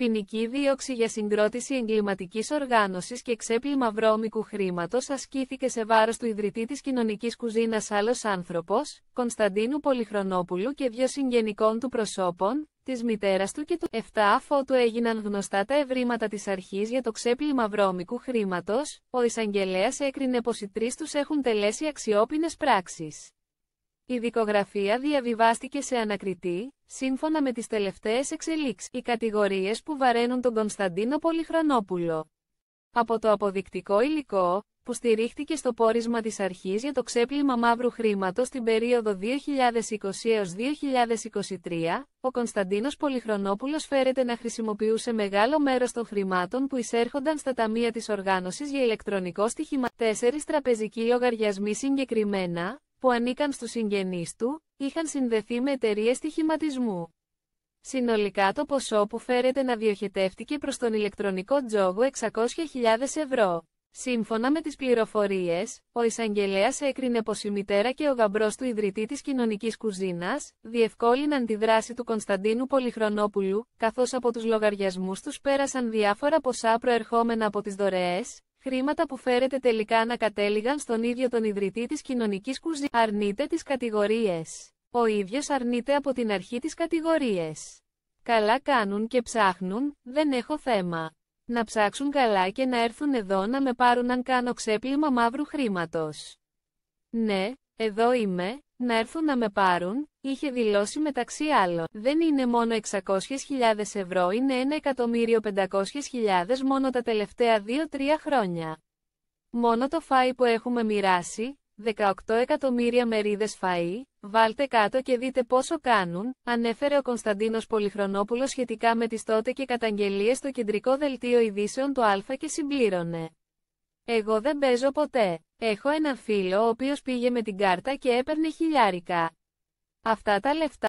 ποινική δίωξη για συγκρότηση εγκληματικής οργάνωσης και ξέπλυμα βρώμικου χρήματος ασκήθηκε σε βάρος του ιδρυτή της κοινωνικής κουζίνας άλλος άνθρωπος, Κωνσταντίνου Πολυχρονόπουλου και δύο συγγενικών του προσώπων, της μητέρας του και του 7 αφότου έγιναν γνωστά τα ευρήματα της αρχής για το ξέπλυμα βρώμικου χρήματος, ο εισαγγελέας έκρινε πως οι τρεις τους έχουν τελέσει αξιόπινες πράξεις. Η δικογραφία διαβιβάστηκε σε ανακριτή, σύμφωνα με τις τελευταίες εξελίξεις, οι κατηγορίες που βαραίνουν τον Κωνσταντίνο Πολυχρονόπουλο. Από το αποδεικτικό υλικό, που στηρίχτηκε στο πόρισμα της αρχής για το ξέπλυμα μαύρου χρήματος την περίοδο 2020 2023, ο Κωνσταντίνος Πολυχρονόπουλος φέρεται να χρησιμοποιούσε μεγάλο μέρος των χρημάτων που εισέρχονταν στα ταμεία της οργάνωσης για ηλεκτρονικό στοιχημα. Τέσσερις τραπεζικοί λογαριασμοί συγκεκριμένα, που ανήκαν στους συγγενείς του, είχαν συνδεθεί με εταιρείες στοιχηματισμού. Συνολικά το ποσό που φέρεται να διοχετεύτηκε προς τον ηλεκτρονικό τζόγο 600.000 ευρώ. Σύμφωνα με τις πληροφορίες, ο εισαγγελέας έκρινε πως η μητέρα και ο γαμπρός του ιδρυτή της κοινωνικής κουζίνας, διευκόλυναν τη δράση του Κωνσταντίνου Πολυχρονόπουλου, καθώς από τους λογαριασμούς τους πέρασαν διάφορα ποσά προερχόμενα από τις δωρεές, χρήματα που φέρετε τελικά να κατέληγαν στον ίδιο τον ιδρυτή της κοινωνικής κουζίνας. Αρνείται τις κατηγορίες. Ο ίδιος αρνείται από την αρχή τις κατηγορίες. Καλά κάνουν και ψάχνουν, δεν έχω θέμα. Να ψάξουν καλά και να έρθουν εδώ να με πάρουν αν κάνω ξέπλυμα μαύρου χρήματος. Ναι, εδώ είμαι, να έρθουν να με πάρουν, είχε δηλώσει μεταξύ άλλων. Δεν είναι μόνο 600.000 ευρώ, είναι 1.500.000 μόνο τα τελευταία 2-3 χρόνια. Μόνο το φάι που έχουμε μοιράσει, 18 εκατομμύρια μερίδες φαΐ, βάλτε κάτω και δείτε πόσο κάνουν, ανέφερε ο Κωνσταντίνος Πολυχρονόπουλος σχετικά με τις τότε και καταγγελίες στο κεντρικό δελτίο ειδήσεων του Α και συμπλήρωνε. Εγώ δεν παίζω ποτέ. Έχω ένα φίλο ο οποίος πήγε με την κάρτα και έπαιρνε χιλιάρικα. Αυτά τα λεφτά.